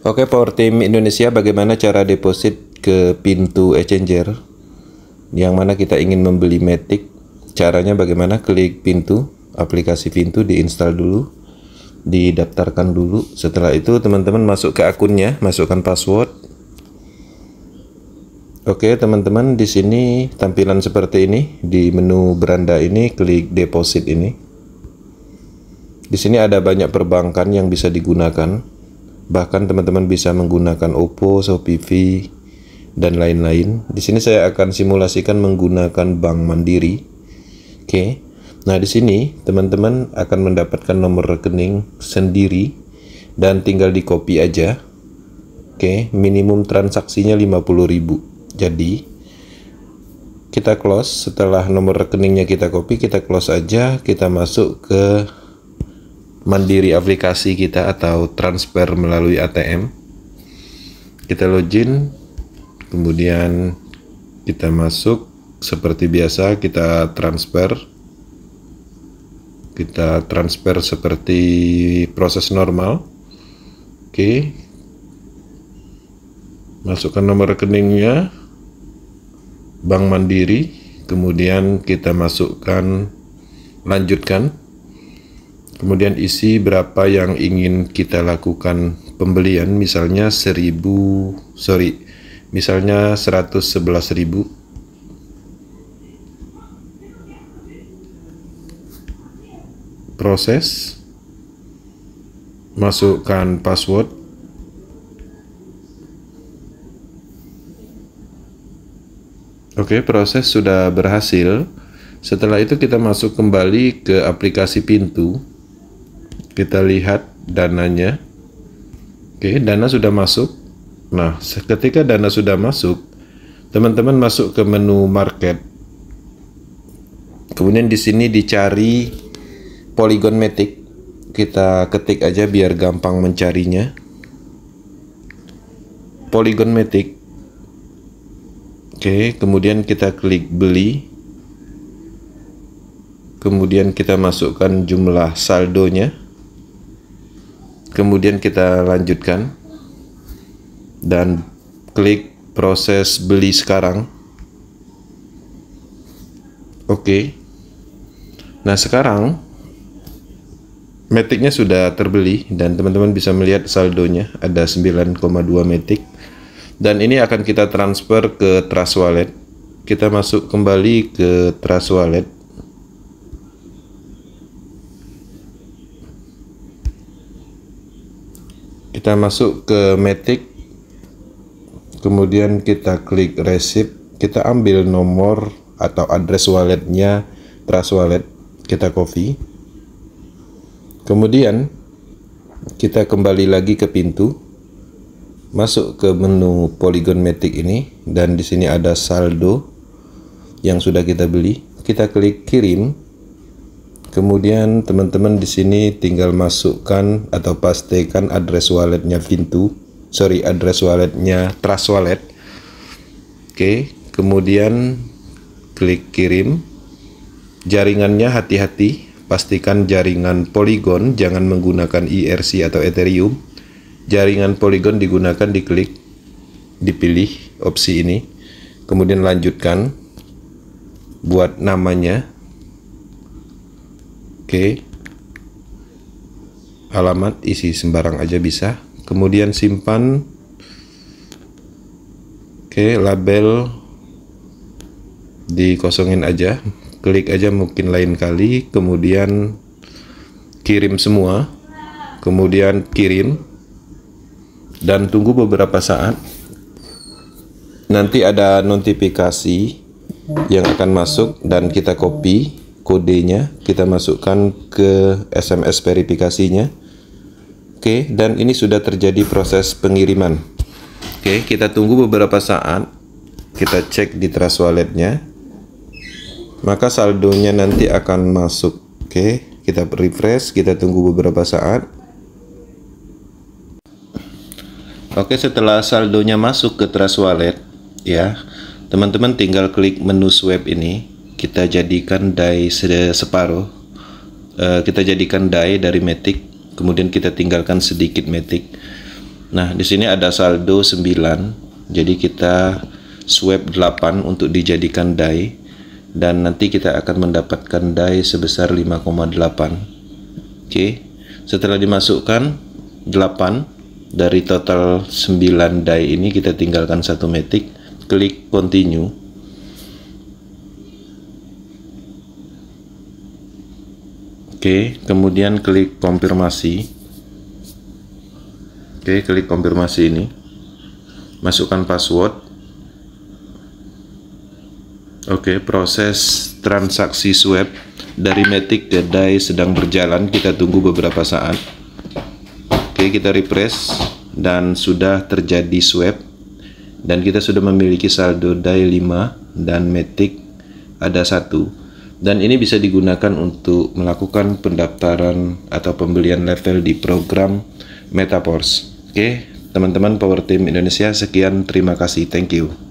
Oke, Power Team Indonesia bagaimana cara deposit ke pintu exchanger yang mana kita ingin membeli Matic? Caranya bagaimana? Klik pintu, aplikasi pintu diinstal dulu, didaftarkan dulu. Setelah itu teman-teman masuk ke akunnya, masukkan password. Oke, teman-teman di sini tampilan seperti ini di menu beranda ini klik deposit ini. Di sini ada banyak perbankan yang bisa digunakan. Bahkan teman-teman bisa menggunakan Oppo, Shopee, dan lain-lain. Di sini saya akan simulasikan menggunakan Bank Mandiri. Oke. Nah, di sini teman-teman akan mendapatkan nomor rekening sendiri dan tinggal di copy aja. Oke, minimum transaksinya 50.000. Jadi kita close setelah nomor rekeningnya kita copy, kita close aja, kita masuk ke mandiri aplikasi kita atau transfer melalui ATM. Kita login, kemudian kita masuk seperti biasa kita transfer. Kita transfer seperti proses normal. Oke. Masukkan nomor rekeningnya Bank Mandiri, kemudian kita masukkan lanjutkan Kemudian isi berapa yang ingin kita lakukan pembelian misalnya 1000 sorry misalnya 111.000 proses masukkan password Oke, proses sudah berhasil. Setelah itu kita masuk kembali ke aplikasi pintu kita lihat dananya. Oke, dana sudah masuk. Nah, ketika dana sudah masuk, teman-teman masuk ke menu market. Kemudian di sini dicari polygon matic. Kita ketik aja biar gampang mencarinya. Polygon matic. Oke, kemudian kita klik beli. Kemudian kita masukkan jumlah saldonya kemudian kita lanjutkan dan klik proses beli sekarang oke nah sekarang metiknya sudah terbeli dan teman-teman bisa melihat saldonya ada 9,2 metik dan ini akan kita transfer ke trust wallet kita masuk kembali ke trust wallet kita masuk ke metik kemudian kita klik receipt kita ambil nomor atau address walletnya trust wallet kita copy kemudian kita kembali lagi ke pintu masuk ke menu polygon matic ini dan di sini ada saldo yang sudah kita beli kita klik kirim Kemudian teman-teman di sini tinggal masukkan atau pastikan address walletnya Pintu, sorry address walletnya Trust Wallet. Oke, kemudian klik kirim. Jaringannya hati-hati, pastikan jaringan Polygon jangan menggunakan IRC e atau Ethereum. Jaringan Polygon digunakan diklik, dipilih opsi ini, kemudian lanjutkan, buat namanya Oke. Alamat isi sembarang aja bisa. Kemudian simpan. Oke, label dikosongin aja. Klik aja mungkin lain kali, kemudian kirim semua. Kemudian kirim dan tunggu beberapa saat. Nanti ada notifikasi yang akan masuk dan kita copy kodenya kita masukkan ke SMS verifikasinya oke dan ini sudah terjadi proses pengiriman oke kita tunggu beberapa saat kita cek di trust walletnya maka saldonya nanti akan masuk oke kita refresh kita tunggu beberapa saat Oke setelah saldonya masuk ke Trust Wallet ya teman-teman tinggal klik menu swipe ini kita jadikan die separuh eh, kita jadikan die dari metik kemudian kita tinggalkan sedikit metik nah di sini ada saldo 9 jadi kita swap 8 untuk dijadikan die dan nanti kita akan mendapatkan die sebesar 5,8 oke okay. setelah dimasukkan 8 dari total 9 die ini kita tinggalkan satu metik klik continue Oke, kemudian klik konfirmasi. Oke, klik konfirmasi ini. Masukkan password. Oke, proses transaksi swap dari Matic ke DAI sedang berjalan. Kita tunggu beberapa saat. Oke, kita refresh dan sudah terjadi swap dan kita sudah memiliki saldo DAI 5 dan Matic ada satu dan ini bisa digunakan untuk melakukan pendaftaran atau pembelian level di program Metaports. Oke, teman-teman Power Team Indonesia, sekian terima kasih. Thank you.